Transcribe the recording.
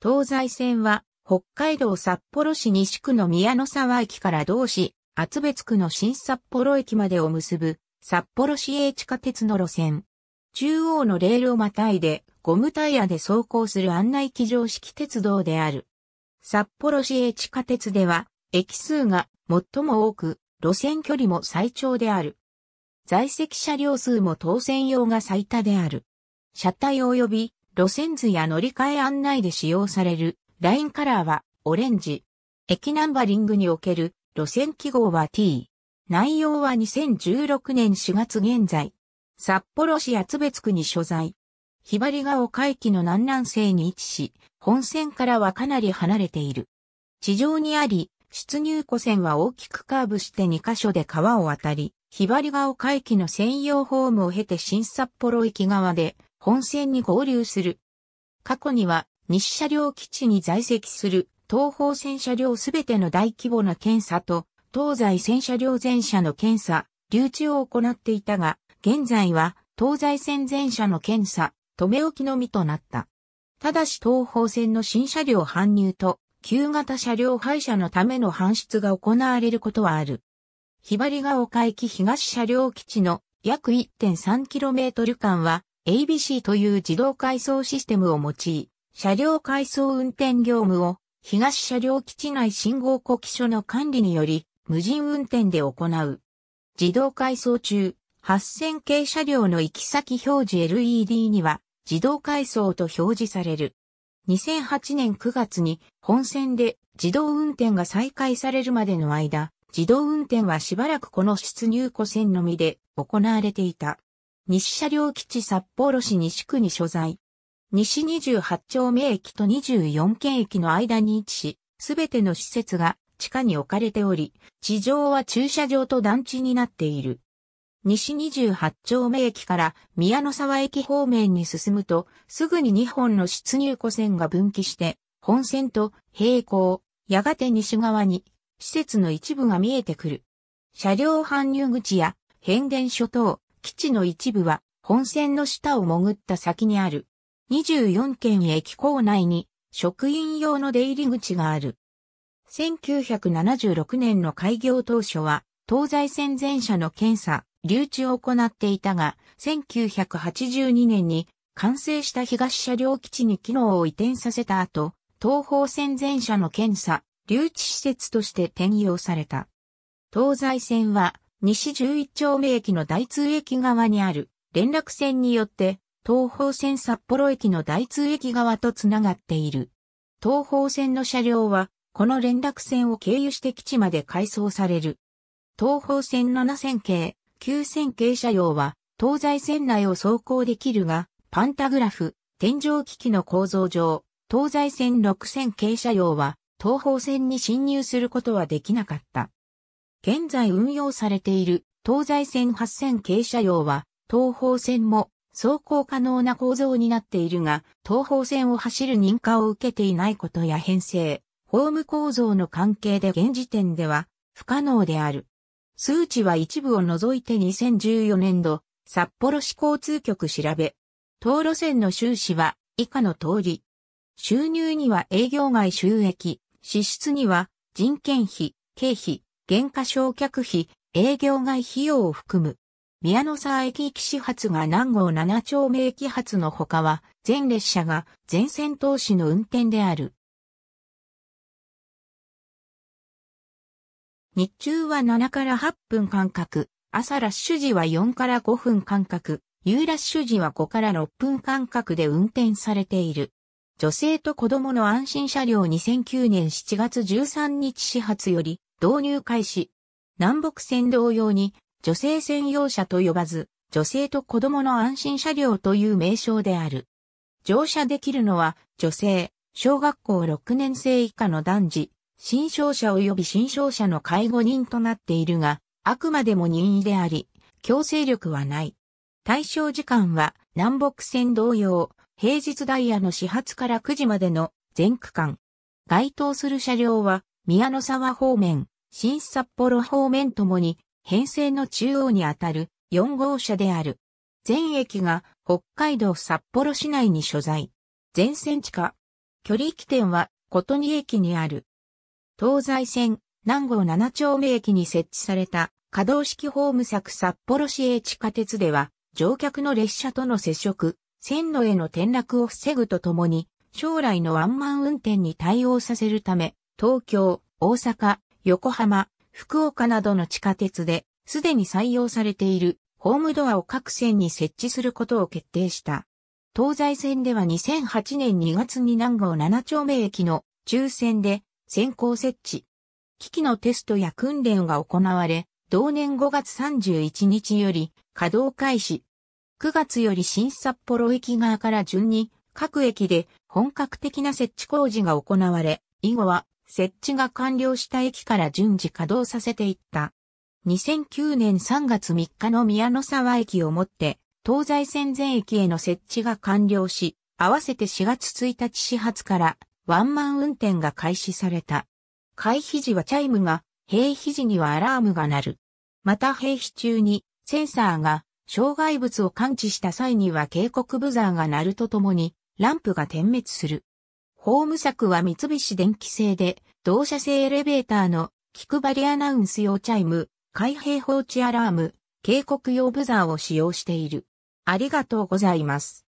東西線は、北海道札幌市西区の宮の沢駅から同市、厚別区の新札幌駅までを結ぶ、札幌市営地下鉄の路線。中央のレールをまたいで、ゴムタイヤで走行する案内機常式鉄道である。札幌市営地下鉄では、駅数が最も多く、路線距離も最長である。在籍車両数も当選用が最多である。車体及び路線図や乗り換え案内で使用されるラインカラーはオレンジ。駅ナンバリングにおける路線記号は T。内容は2016年4月現在。札幌市厚別区に所在。ひばりが丘駅の南南西に位置し、本線からはかなり離れている。地上にあり、出入庫線は大きくカーブして2カ所で川を渡り、ひばりが丘駅の専用ホームを経て新札幌駅側で本線に合流する。過去には西車両基地に在籍する東方線車両すべての大規模な検査と東西線車両全車の検査、留置を行っていたが、現在は東西線全車の検査、止め置きのみとなった。ただし東方線の新車両搬入と旧型車両廃車のための搬出が行われることはある。ひばりが丘駅東車両基地の約 1.3km 間は ABC という自動改装システムを用い、車両改装運転業務を東車両基地内信号呼気所の管理により無人運転で行う。自動改装中、8000系車両の行き先表示 LED には自動改装と表示される。2008年9月に本線で自動運転が再開されるまでの間、自動運転はしばらくこの出入庫線のみで行われていた。西車両基地札幌市西区に所在。西28丁目駅と24県駅の間に位置し、すべての施設が地下に置かれており、地上は駐車場と団地になっている。西28丁目駅から宮の沢駅方面に進むと、すぐに2本の出入湖線が分岐して、本線と並行、やがて西側に施設の一部が見えてくる。車両搬入口や変電所等、基地の一部は本線の下を潜った先にある。24県駅構内に職員用の出入り口がある。1976年の開業当初は東西線全車の検査、留置を行っていたが、1982年に完成した東車両基地に機能を移転させた後、東方線全車の検査、留置施設として転用された。東西線は西11丁目駅の大通駅側にある連絡線によって東方線札幌駅の大通駅側とつながっている。東方線の車両はこの連絡線を経由して基地まで改装される。東方線7000系、9000系車両は東西線内を走行できるが、パンタグラフ、天井機器の構造上、東西線6000系車両は東方線に進入することはできなかった。現在運用されている東西線8000系車両は東方線も走行可能な構造になっているが、東方線を走る認可を受けていないことや編成、ホーム構造の関係で現時点では不可能である。数値は一部を除いて2014年度、札幌市交通局調べ。道路線の収支は以下の通り。収入には営業外収益、支出には人件費、経費、減価償却費、営業外費用を含む。宮野沢駅駅始発が南郷7丁目駅発のほかは、全列車が全線投資の運転である。日中は7から8分間隔、朝ラッシュ時は4から5分間隔、夕ラッシュ時は5から6分間隔で運転されている。女性と子供の安心車両2009年7月13日始発より、導入開始。南北線同様に、女性専用車と呼ばず、女性と子供の安心車両という名称である。乗車できるのは、女性、小学校6年生以下の男児、新商社及び新商社の介護人となっているが、あくまでも任意であり、強制力はない。対象時間は、南北線同様、平日ダイヤの始発から9時までの全区間。該当する車両は、宮の沢方面、新札幌方面ともに、編成の中央にあたる4号車である。全駅が北海道札幌市内に所在。全線地下。距離起点は琴仁駅にある。東西線、南郷7丁目駅に設置された可動式ホーム作札幌市営地下鉄では、乗客の列車との接触、線路への転落を防ぐとともに、将来のワンマン運転に対応させるため、東京、大阪、横浜、福岡などの地下鉄で、すでに採用されているホームドアを各線に設置することを決定した。東西線では2008年2月に南郷7丁目駅の抽選で先行設置。機器のテストや訓練が行われ、同年5月31日より稼働開始。9月より新札幌駅側から順に各駅で本格的な設置工事が行われ、以後は設置が完了した駅から順次稼働させていった。2009年3月3日の宮の沢駅をもって、東西線全駅への設置が完了し、合わせて4月1日始発からワンマン運転が開始された。回避時はチャイムが、閉避時にはアラームが鳴る。また閉避中にセンサーが障害物を感知した際には警告ブザーが鳴るとともにランプが点滅する。ホーム柵は三菱電機製で、同社製エレベーターの気配りアナウンス用チャイム、開閉放置アラーム、警告用ブザーを使用している。ありがとうございます。